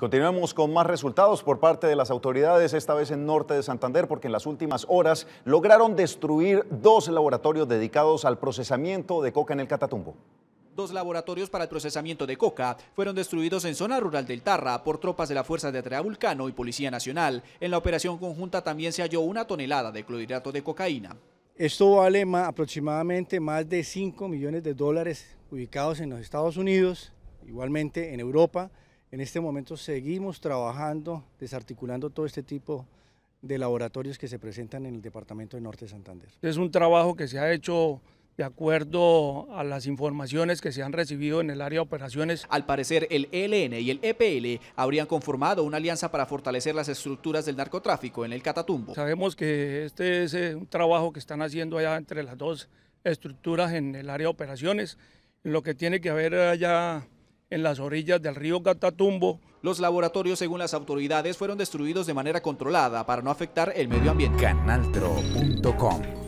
continuamos con más resultados por parte de las autoridades, esta vez en norte de Santander, porque en las últimas horas lograron destruir dos laboratorios dedicados al procesamiento de coca en el Catatumbo. Dos laboratorios para el procesamiento de coca fueron destruidos en zona rural del Tarra por tropas de la Fuerza de Atrea Vulcano y Policía Nacional. En la operación conjunta también se halló una tonelada de clorhidrato de cocaína. Esto vale aproximadamente más de 5 millones de dólares ubicados en los Estados Unidos, igualmente en Europa, en este momento seguimos trabajando, desarticulando todo este tipo de laboratorios que se presentan en el departamento de Norte de Santander. Es un trabajo que se ha hecho de acuerdo a las informaciones que se han recibido en el área de operaciones. Al parecer, el ELN y el EPL habrían conformado una alianza para fortalecer las estructuras del narcotráfico en el Catatumbo. Sabemos que este es eh, un trabajo que están haciendo allá entre las dos estructuras en el área de operaciones. Lo que tiene que haber allá en las orillas del río Catatumbo. Los laboratorios, según las autoridades, fueron destruidos de manera controlada para no afectar el medio ambiente. Canaltro.com